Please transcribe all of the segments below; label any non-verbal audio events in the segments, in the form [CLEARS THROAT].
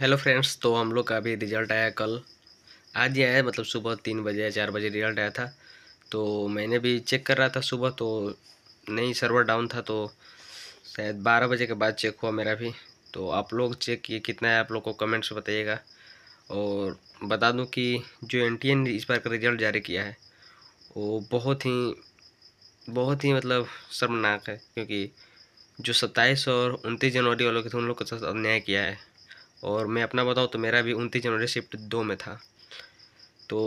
hello friends तो हम लोग का अभी रिजल्ट आया कल आज ही आया मतलब सुबह तीन बजे या चार बजे रिजल्ट आया था तो मैंने भी चेक कर रहा था सुबह तो नहीं सर्वर डाउन था तो शायद बारह बजे के बाद चेक हुआ मेरा भी तो आप लोग चेक किए कितना है आप लोग को कमेंट्स बताइएगा और बता दूं कि जो एन टी ने इस बार का रिजल्ट जारी किया है वो बहुत ही बहुत ही मतलब शर्मनाक है क्योंकि जो सत्ताईस और उनतीस जनवरी वालों के थे उन लोग को अन्याय किया है और मैं अपना बताऊँ तो मेरा भी उनतीस जनवरी शिफ्ट दो में था तो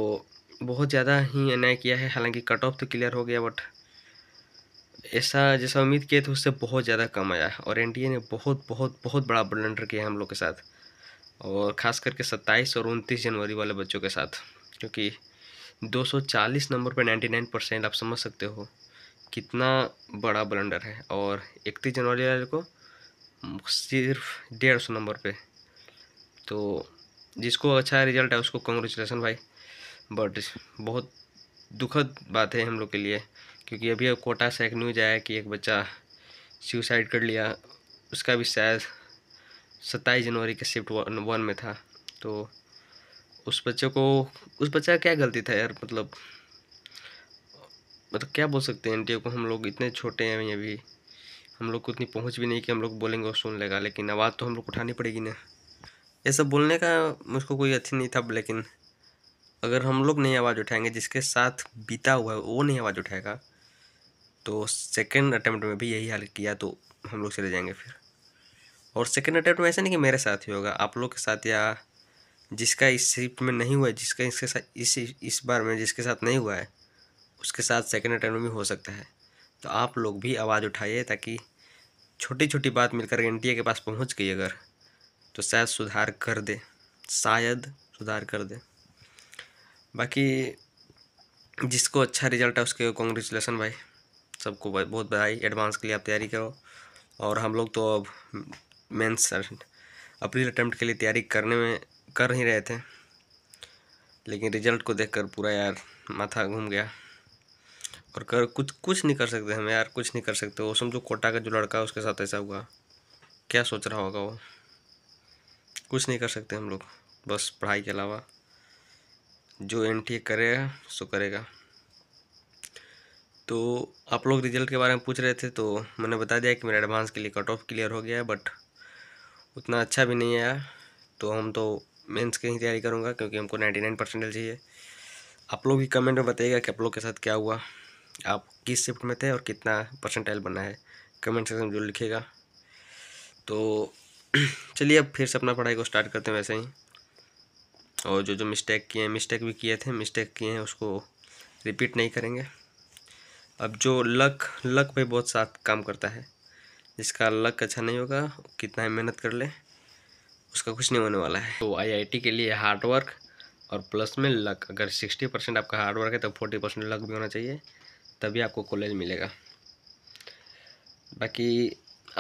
बहुत ज़्यादा ही अन्याय किया है हालांकि कट ऑफ तो क्लियर हो गया बट ऐसा जैसा उम्मीद किए थे उससे बहुत ज़्यादा कम आया और एन ने बहुत बहुत बहुत बड़ा ब्लंडर किया हम लोग के साथ और ख़ास करके 27 और 29 जनवरी वाले बच्चों के साथ क्योंकि 240 नंबर पर 99 परसेंट आप समझ सकते हो कितना बड़ा ब्लंडर है और इकतीस जनवरी वाले को सिर्फ डेढ़ सौ नंबर पे तो जिसको अच्छा रिजल्ट है उसको कॉन्ग्रेचुलेसन भाई बट बहुत दुखद बात है हम लोग के लिए क्योंकि अभी कोटा से एक न्यूज आया कि एक बच्चा सुसाइड कर लिया उसका भी शायद सत्ताईस जनवरी के शिफ्ट वन, वन में था तो उस बच्चे को उस बच्चे का क्या गलती था यार मतलब मतलब क्या बोल सकते हैं एन को हम लोग इतने छोटे हैं अभी हम लोग को उतनी पहुंच भी नहीं कि हम लोग बोलेंगे और सुन लेगा लेकिन आवाज़ तो हम लोग उठानी पड़ेगी ना ये सब बोलने का मुझको कोई अच्छी नहीं था लेकिन अगर हम लोग नहीं आवाज़ उठाएंगे जिसके साथ बीता हुआ है वो नहीं आवाज़ उठाएगा तो सेकेंड अटैम्प्ट में भी यही हाल किया तो हम लोग चले जाएंगे फिर और सेकेंड अटैम्प्ट में ऐसा नहीं कि मेरे साथ ही होगा आप लोग के साथ या जिसका इस शिफ्ट में नहीं हुआ है जिसका इसके साथ इस इस बार में जिसके साथ नहीं हुआ है उसके साथ सेकेंड अटैम्प्ट में भी हो सकता है तो आप लोग भी आवाज़ उठाइए ताकि छोटी छोटी बात मिलकर एन के पास पहुँच गई अगर तो शायद सुधार कर दे शायद सुधार कर दे बाकी जिसको अच्छा रिजल्ट है उसके कॉन्ग्रेचुलेसन भाई सबको बहुत बधाई एडवांस के लिए आप तैयारी करो और हम लोग तो अब मेन्स अप्रैल अटैम्प्ट के लिए तैयारी करने में कर नहीं रहे थे लेकिन रिजल्ट को देखकर पूरा यार माथा घूम गया और कर कुछ कुछ नहीं कर सकते हम यार कुछ नहीं कर सकते वो समझो कोटा का जो लड़का है उसके साथ ऐसा हुआ क्या सोच रहा होगा वो कुछ नहीं कर सकते हम लोग बस पढ़ाई के अलावा जो एन टी करेगा सो करेगा तो आप लोग रिजल्ट के बारे में पूछ रहे थे तो मैंने बता दिया कि मेरा एडवांस के लिए कट ऑफ क्लियर हो गया है बट उतना अच्छा भी नहीं आया तो हम तो मेंस की ही तैयारी करूँगा क्योंकि हमको नाइन्टी नाइन परसेंटेज चाहिए आप लोग भी कमेंट में बताइएगा कि आप लोग के साथ क्या हुआ आप किस शिफ्ट में थे और कितना परसेंटाइल बना है कमेंट सेक्शन में जो लिखेगा तो [CLEARS THROAT] चलिए अब फिर से अपना पढ़ाई को स्टार्ट करते हैं वैसे ही और जो जो मिस्टेक किए हैं मिस्टेक भी किए थे मिस्टेक किए हैं उसको रिपीट नहीं करेंगे अब जो लक लक पे बहुत साथ काम करता है जिसका लक अच्छा नहीं होगा कितना ही मेहनत कर ले उसका कुछ नहीं होने वाला है तो आईआईटी के लिए हार्डवर्क और प्लस में लक अगर सिक्सटी परसेंट आपका हार्डवर्क है तो फोर्टी परसेंट लक भी होना चाहिए तभी आपको कॉलेज मिलेगा बाकी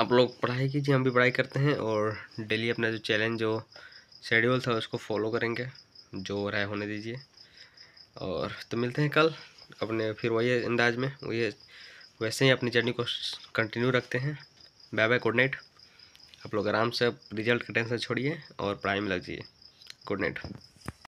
आप लोग पढ़ाई कीजिए हम भी पढ़ाई करते हैं और डेली अपना जो चैलेंज जो शेड्यूल था उसको फॉलो करेंगे जो राय होने दीजिए और तो मिलते हैं कल अपने फिर वही अंदाज में वही वैसे ही अपनी जर्नी को कंटिन्यू रखते हैं बाय बाय गुड नाइट आप लोग आराम से रिजल्ट का टेंशन छोड़िए और प्राइम लग जाइए गुड नाइट